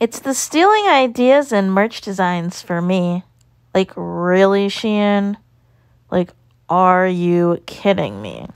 It's the stealing ideas and merch designs for me. Like, really, Shein? Like, are you kidding me?